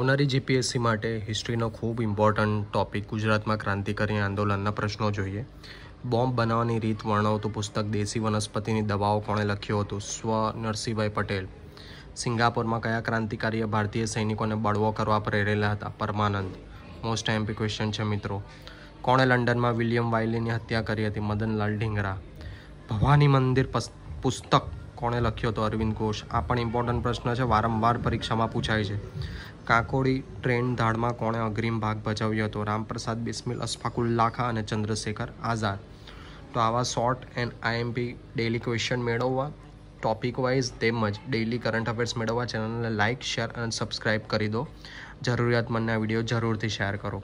આવનારી જીપીએસસી માટે હિસ્ટ્રીનો ખૂબ ઇમ્પોર્ટન્ટ ટોપિક ગુજરાતમાં ક્રાંતિકારી આંદોલનના પ્રશ્નો જોઈએ બોમ્બ બનાવવાની રીત વર્ણવતું પુસ્તક દેશી વનસ્પતિની દવાઓ કોણે લખ્યું હતું સ્વ નરસિંહભાઈ પટેલ સિંગાપોરમાં કયા ક્રાંતિકારીએ ભારતીય સૈનિકોને બળવો કરવા પ્રેરેલા હતા પરમાનંદ મોસ્ટ એમ્પી ક્વેશ્ચન છે મિત્રો કોણે લંડનમાં વિલિયમ વાઇલીની હત્યા કરી હતી મદનલાલ ઢીંગરા ભવાની મંદિર પુસ્તક કોણે લખ્યું હતું અરવિંદ ઘોષ આ પણ ઇમ્પોર્ટન્ટ પ્રશ્ન છે વારંવાર પરીક્ષામાં પૂછાય છે કાકોડી ટ્રેન ધાડમાં કોણે અગ્રીમ ભાગ ભજવ્યો હતો રામપ્રસાદ બિસ્મિલ અશફાકુલ્લા અને ચંદ્રશેખર આઝાદ તો આવા short and IMP daily question મેળવવા ટોપિક વાઇઝ તેમજ ડેઇલી કરંટ અફેર્સ મેળવવા ચેનલને લાઇક શેર અને સબસ્ક્રાઈબ કરી દો જરૂરિયાતમંદના વિડીયો જરૂરથી શેર કરો